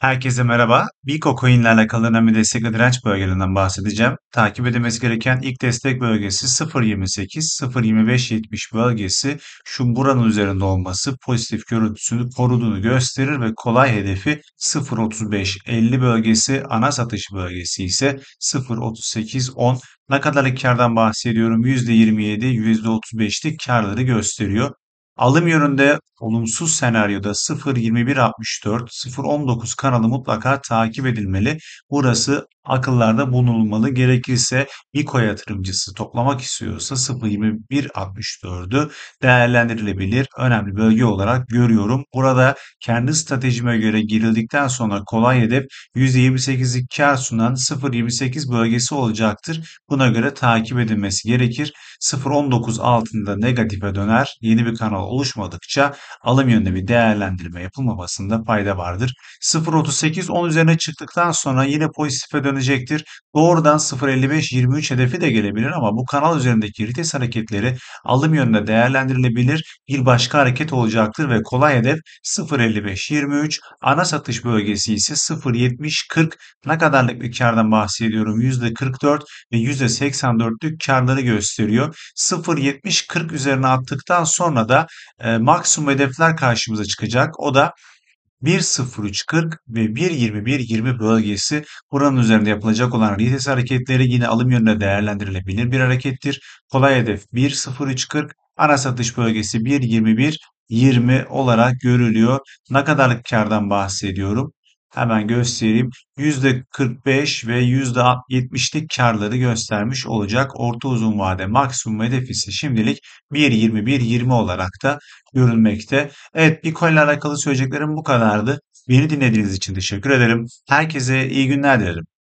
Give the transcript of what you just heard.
Herkese merhaba. Biko Coin ile alakalı önemli destek ve direnç bölgelerinden bahsedeceğim. Takip edilmesi gereken ilk destek bölgesi 0.28-0.25.70 bölgesi şu buranın üzerinde olması pozitif görüntüsünü koruduğunu gösterir ve kolay hedefi 0.35-50 bölgesi ana satış bölgesi ise 0.38-10 ne kadar kardan bahsediyorum? %27, %35'lik karları gösteriyor. Alım yönünde olumsuz senaryoda 0.21.64, 0.19 kanalı mutlaka takip edilmeli. Burası akıllarda bulunulmalı. Gerekirse İKO yatırımcısı toplamak istiyorsa 0.2164'ü değerlendirilebilir. Önemli bölge olarak görüyorum. Burada kendi stratejime göre girildikten sonra kolay hedef %28'lik kar sunan 0.28 bölgesi olacaktır. Buna göre takip edilmesi gerekir. 0.19 altında negatife döner. Yeni bir kanal oluşmadıkça alım yönünde bir değerlendirme yapılmamasında fayda vardır. 0.38 10 üzerine çıktıktan sonra yine pozitife döner gelebilecektir. Doğrudan 0.55-23 hedefi de gelebilir ama bu kanal üzerindeki rites hareketleri alım yönünde değerlendirilebilir. Bir başka hareket olacaktır ve kolay hedef 0.55-23. Ana satış bölgesi ise 0.70-40. Ne kadarlık bir kardan bahsediyorum? %44 ve %84'lük karları gösteriyor. 0.70-40 üzerine attıktan sonra da e, maksimum hedefler karşımıza çıkacak. O da 1.03.40 ve 1.21.20 bölgesi buranın üzerinde yapılacak olan retest hareketleri yine alım yönünde değerlendirilebilir bir harekettir. Kolay hedef 1.03.40, ana satış bölgesi 1.21.20 olarak görülüyor. Ne kadarlık kardan bahsediyorum? Hemen göstereyim. %45 ve %70'lik karları göstermiş olacak. Orta uzun vade maksimum hedef ise şimdilik 1.21.20 olarak da görünmekte. Evet Bitcoin ile alakalı söyleyeceklerim bu kadardı. Beni dinlediğiniz için teşekkür ederim. Herkese iyi günler dilerim.